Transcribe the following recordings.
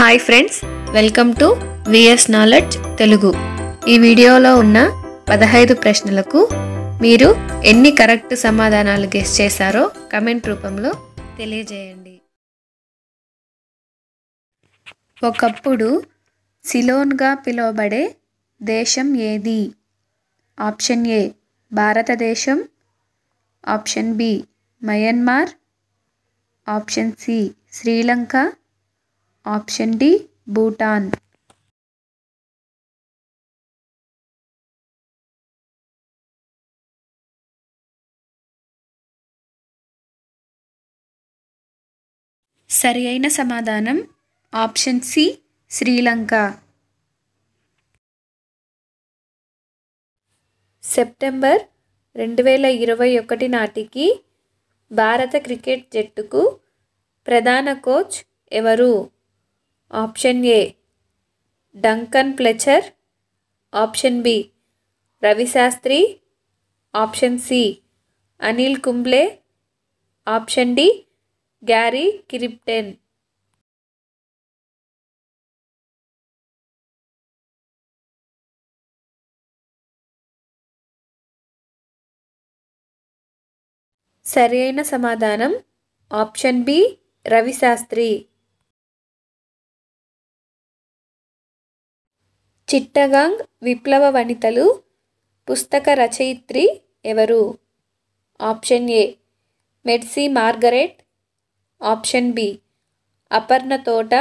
Hi friends welcome to V S knowledge Telugu ఈ వీడియోలో ఉన్న పదహైదు ప్రశ్నలకు మీరు ఎన్ని కరెక్ట్ సమాధానాలు గెస్ట్ చేశారో కమెంట్ రూపంలో తెలియజేయండి ఒకప్పుడు సిలోన్గా పిలువబడే దేశం ఏది option A Bharatadesam option B Myanmar option C Sri Lanka option D Bhutan సరి అయిన సమాధానం ఆప్షన్ సి శ్రీలంక సెప్టెంబర్ రెండు వేల ఇరవై ఒకటి నాటికి భారత క్రికెట్ జట్టుకు ప్రధాన కోచ్ ఎవరు option A Duncan Fletcher option B Ravi Shastri option C Anil Kumble option D Gary Kirsten సరి అయిన సమాధానం ఆప్షన్ బి రవిశాస్త్రి చిట్టగాంగ్ విప్లవ వనితలు పుస్తక రచయిత్రి ఎవరు option A Mercy Margaret option B Aparna Thota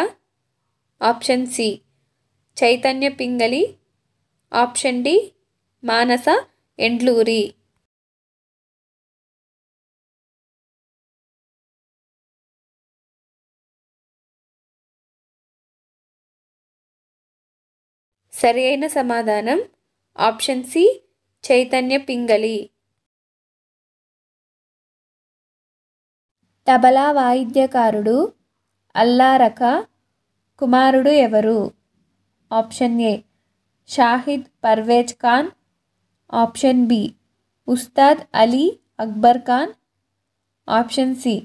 option C Chaitanya Pingali option D Manasa Endluri సరి అయిన సమాధానం ఆప్షన్ సి చైతన్య పింగళి తబలా వాయిద్యకారుడు అల్లారక కుమారుడు ఎవరు option A Shahid Parvez Khan option B Ustad Ali Akbar Khan option C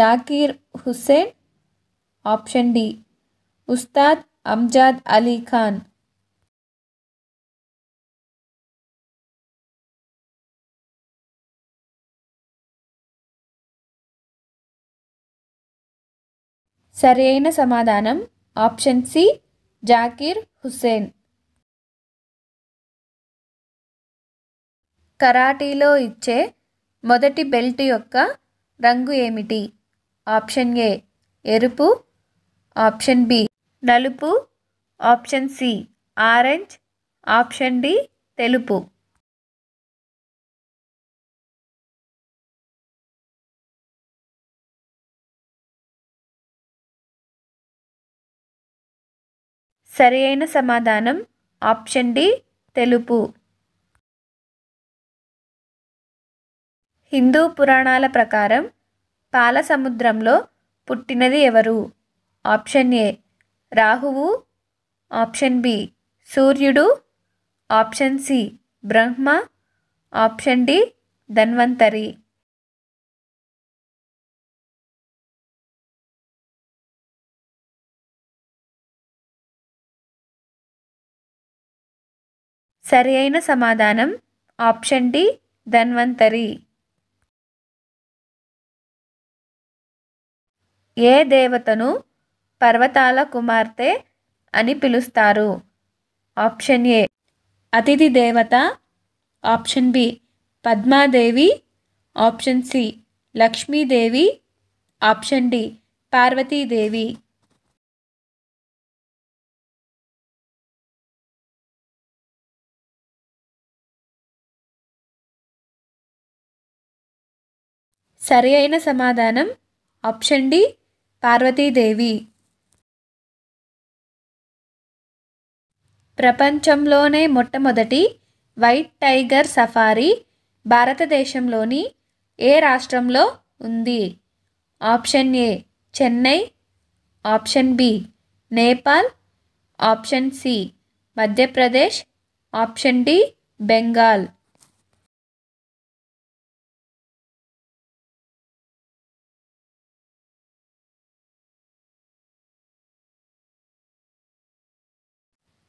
Zakir Hussain option D Ustad Amjad Ali Khan సరి అయిన సమాధానం ఆప్షన్ సి జాకీర్ హుస్సేన్ కరాటీలో ఇచ్చే మొదటి బెల్ట్ యొక్క రంగు ఏమిటి ఆప్షన్ ఏ ఎరుపు ఆప్షన్ బి నలుపు option C orange option D తెలుపు సరి అయిన సమాధానం ఆప్షన్ డి తెలుపు హిందూ పురాణాల ప్రకారం పాల సముద్రంలో పుట్టినది ఎవరు ఆప్షన్ ఏ రాహువు ఆప్షన్ బి సూర్యుడు option C Brahma option D Dhanvantari సరి అయిన సమాధానం ఆప్షన్ డి ధన్వంతరి ఏ దేవతను పర్వతాల కుమార్తె అని పిలుస్తారు ఆప్షన్ ఏ అతిథి దేవత option B Padmadevi option C Lakshmidevi option D Parvatidevi సరి అయిన సమాధానం ఆప్షన్ డి పార్వతీదేవి ప్రపంచంలోనే మొట్టమొదటి వైట్ టైగర్ సఫారీ భారతదేశంలోని ఏ రాష్ట్రంలో ఉంది option A Chennai option B Nepal option C Madhya Pradesh option D Bengal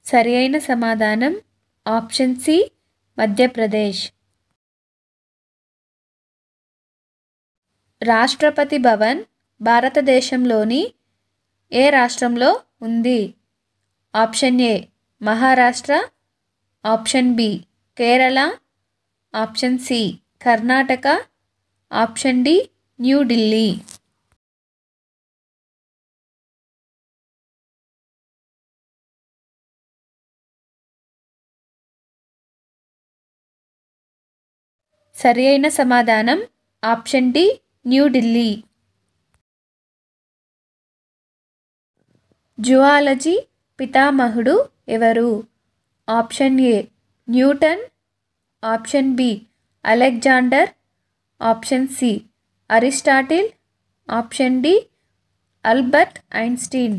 సరి అయిన సమాధానం ఆప్షన్ సి మధ్యప్రదేశ్ రాష్ట్రపతి భవన్ భారతదేశంలోని ఏ రాష్ట్రంలో ఉంది option A Maharashtra option B Kerala option C Karnataka option D New Delhi సరి అయిన సమాధానం ఆప్షన్ డి న్యూఢిల్లీ జువాలజీ పితామహుడు ఎవరు option A Newton option B Alexander option C Aristotle option D Albert Einstein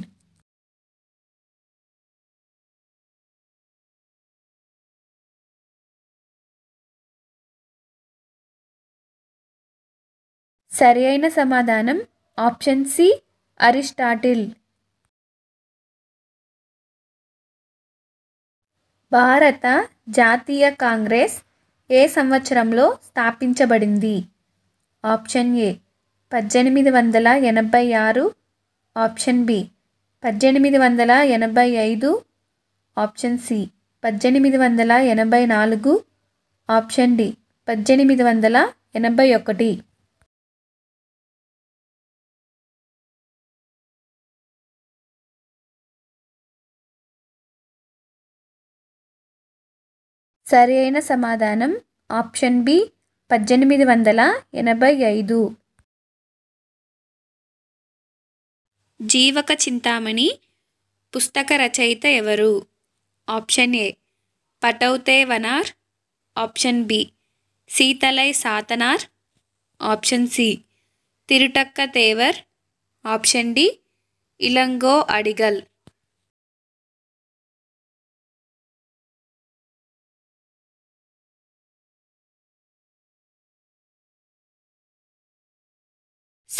సరి అయిన సమాధానం ఆప్షన్ సి అరిస్టాటిల్ భారత జాతీయ కాంగ్రెస్ ఏ సంవత్సరంలో స్థాపించబడింది ఆప్షన్ ఏ పద్దెనిమిది వందల ఎనభై ఆరు ఆప్షన్ బి పద్దెనిమిది వందల ఎనభై ఐదు ఆప్షన్ సి పద్దెనిమిది వందల ఎనభై నాలుగు ఆప్షన్ డి పద్దెనిమిది వందల ఎనభై ఒకటి సరి అయిన సమాధానం ఆప్షన్ బి పద్దెనిమిది వందల ఎనభై ఐదు జీవక చింతామణి పుస్తక రచయిత ఎవరు ఆప్షన్ ఏ పటౌతే వనార్ option B Sithalai Sathanar option C Thiruthakka Thevar option D Ilango Adigal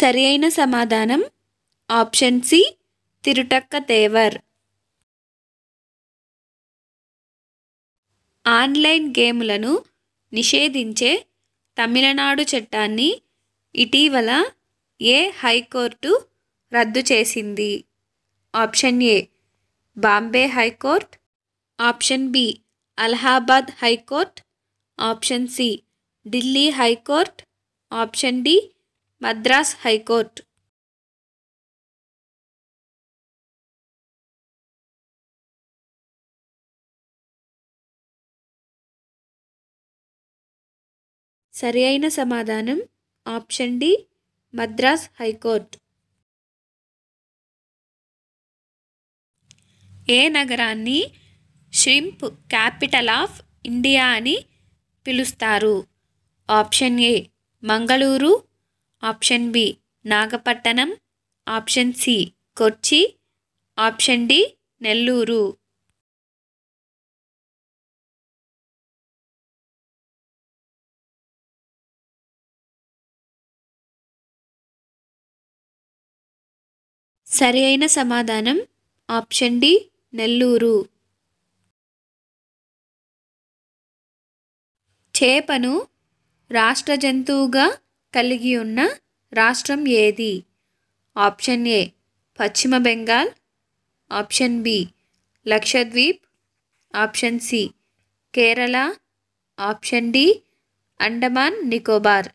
సరి అయిన సమాధానం option C Thiruthakka Thevar online గేములను నిషేధించే తమిళనాడు చట్టాన్ని ఇటీవల ఏ హైకోర్టు రద్దు చేసింది option A Bombay high court option B Allahabad high court option C Delhi high court option D Madras high court సరి అయిన సమాధానం ఆప్షన్ డి మద్రాస్ హైకోర్టు ఏ నగరాన్ని షింప్ క్యాపిటల్ ఆఫ్ ఇండియా అని పిలుస్తారు ఆప్షన్ ఏ Mangaluru option B Nagapattinam option C Kochi option D Nellore సరి అయిన సమాధానం ఆప్షన్ డి నెల్లూరు చేపను రాష్ట్ర జంతువుగా కలిగి ఉన్న రాష్ట్రం ఏది option A Paschim Bengal option B Lakshadweep option C Kerala option D Andaman Nicobar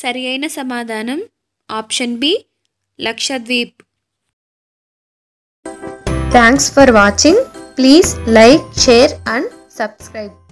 సరి అయిన సమాధానం option B Lakshadweep Thanks for watching. Please like, share and subscribe.